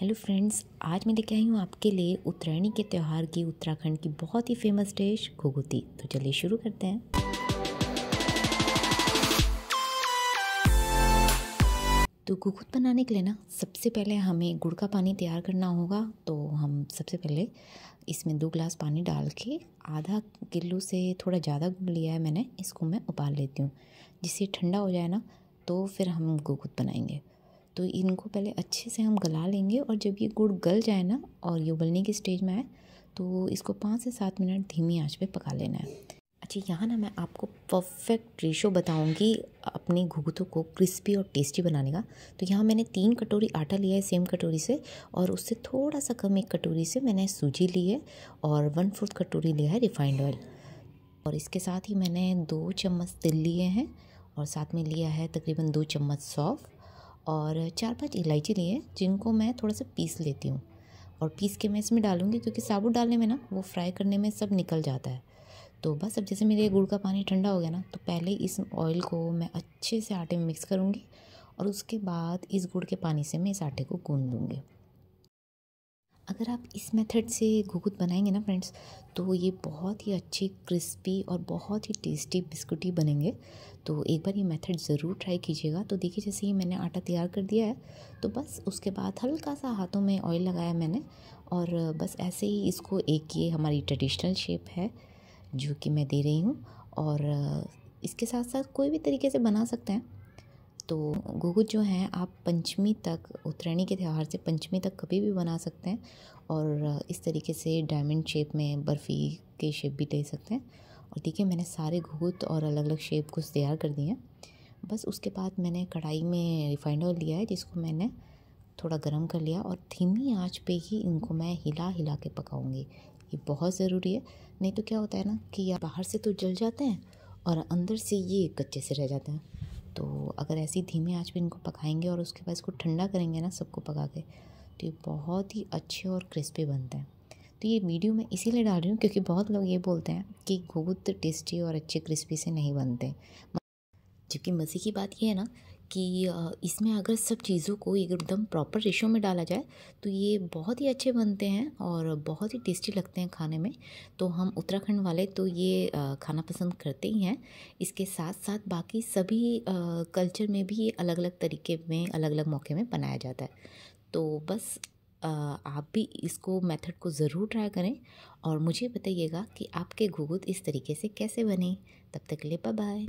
hello friends आज मैं लेके आई हूँ आपके लिए उत्तरायणी के त्यौहार की उत्तराखंड की बहुत ही फेमस डिश घुघुती तो चलिए शुरू करते हैं तो घुघुत बनाने के लिए ना सबसे पहले हमें गुड़ का पानी तैयार करना होगा तो हम सबसे पहले इसमें दो ग्लास पानी डाल के आधा किलो से थोड़ा ज़्यादा गुड़ लिया है मैंने इसको मैं उबाल लेती हूँ जिससे ठंडा हो जाए ना तो फिर हम घुघुत बनाएंगे तो इनको पहले अच्छे से हम गला लेंगे और जब ये गुड़ गल जाए ना और ये उबलने की स्टेज में आए तो इसको पाँच से सात मिनट धीमी आंच पे पका लेना है अच्छा यहाँ ना मैं आपको परफेक्ट रेशो बताऊँगी अपने घुगतों को क्रिस्पी और टेस्टी बनाने का तो यहाँ मैंने तीन कटोरी आटा लिया है सेम कटोरी से और उससे थोड़ा सा कम एक कटोरी से मैंने सूजी ली है और वन फोर्थ कटोरी लिया है रिफाइंड ऑयल और इसके साथ ही मैंने दो चम्मच तिल लिए हैं और साथ में लिया है तकरीबन दो चम्मच सौफ़ और चार पांच इलायची ली है जिनको मैं थोड़ा सा पीस लेती हूँ और पीस के मैं इसमें डालूँगी क्योंकि साबुत डालने में ना वो फ्राई करने में सब निकल जाता है तो बस अब जैसे मेरे गुड़ का पानी ठंडा हो गया ना तो पहले इस ऑयल को मैं अच्छे से आटे में मिक्स करूँगी और उसके बाद इस गुड़ के पानी से मैं इस आटे को गूँध दूँगी अगर आप इस मेथड से घुघुत बनाएंगे ना फ्रेंड्स तो ये बहुत ही अच्छी क्रिस्पी और बहुत ही टेस्टी बिस्कुट ही बनेंगे तो एक बार ये मेथड ज़रूर ट्राई कीजिएगा तो देखिए जैसे ये मैंने आटा तैयार कर दिया है तो बस उसके बाद हल्का सा हाथों में ऑयल लगाया मैंने और बस ऐसे ही इसको एक ये हमारी ट्रेडिशनल शेप है जो कि मैं दे रही हूँ और इसके साथ साथ कोई भी तरीके से बना सकते हैं तो घुघुत जो हैं आप पंचमी तक उत्तरायणी के त्यौहार से पंचमी तक कभी भी बना सकते हैं और इस तरीके से डायमंड शेप में बर्फ़ी के शेप भी दे सकते हैं और देखिए मैंने सारे घुघुत और अलग अलग शेप कुछ तैयार कर दिए हैं बस उसके बाद मैंने कढ़ाई में रिफाइंड ऑयल लिया है जिसको मैंने थोड़ा गर्म कर लिया और धीमी आँच पे ही इनको मैं हिला हिला के पकाऊंगी ये बहुत ज़रूरी है नहीं तो क्या होता है ना कि यार बाहर से तो जल जाते हैं और अंदर से ये कच्चे से रह जाते हैं तो अगर ऐसी धीमी आँच पे इनको पकाएंगे और उसके बाद इसको ठंडा करेंगे ना सबको पका के तो ये बहुत ही अच्छे और क्रिस्पी बनते हैं तो ये वीडियो मैं इसीलिए डाल रही हूँ क्योंकि बहुत लोग ये बोलते हैं कि घुगुत टेस्टी और अच्छे क्रिस्पी से नहीं बनते जबकि मज़े की बात ये है ना कि इसमें अगर सब चीज़ों को एकदम प्रॉपर रेशो में डाला जाए तो ये बहुत ही अच्छे बनते हैं और बहुत ही टेस्टी लगते हैं खाने में तो हम उत्तराखंड वाले तो ये खाना पसंद करते ही हैं इसके साथ साथ बाकी सभी कल्चर में भी अलग अलग तरीके में अलग अलग मौके में बनाया जाता है तो बस आप भी इसको मेथड को ज़रूर ट्राई करें और मुझे बताइएगा कि आपके घूगुत इस तरीके से कैसे बने तब तक के लिए बाय